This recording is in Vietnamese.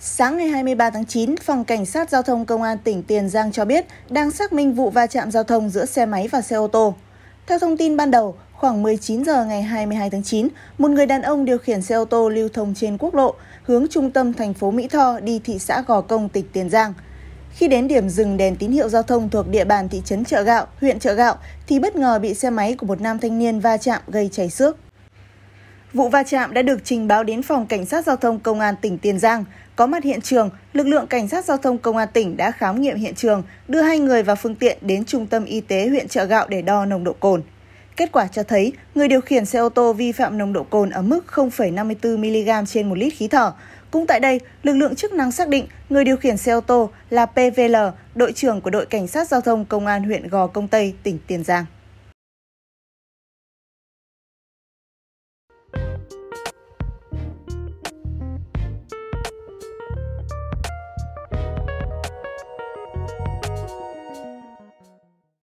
Sáng ngày 23 tháng 9, Phòng Cảnh sát Giao thông Công an tỉnh Tiền Giang cho biết đang xác minh vụ va chạm giao thông giữa xe máy và xe ô tô. Theo thông tin ban đầu, khoảng 19 giờ ngày 22 tháng 9, một người đàn ông điều khiển xe ô tô lưu thông trên quốc lộ hướng trung tâm thành phố Mỹ Tho đi thị xã Gò Công, tỉnh Tiền Giang. Khi đến điểm dừng đèn tín hiệu giao thông thuộc địa bàn thị trấn Chợ Gạo, huyện Chợ Gạo thì bất ngờ bị xe máy của một nam thanh niên va chạm gây cháy xước. Vụ va chạm đã được trình báo đến Phòng Cảnh sát Giao thông Công an tỉnh Tiền Giang. Có mặt hiện trường, lực lượng Cảnh sát Giao thông Công an tỉnh đã khám nghiệm hiện trường, đưa hai người và phương tiện đến Trung tâm Y tế huyện trợ Gạo để đo nồng độ cồn. Kết quả cho thấy, người điều khiển xe ô tô vi phạm nồng độ cồn ở mức 0,54mg trên 1 lít khí thở. Cũng tại đây, lực lượng chức năng xác định người điều khiển xe ô tô là PVL, đội trưởng của đội Cảnh sát Giao thông Công an huyện Gò Công Tây, tỉnh Tiền Giang.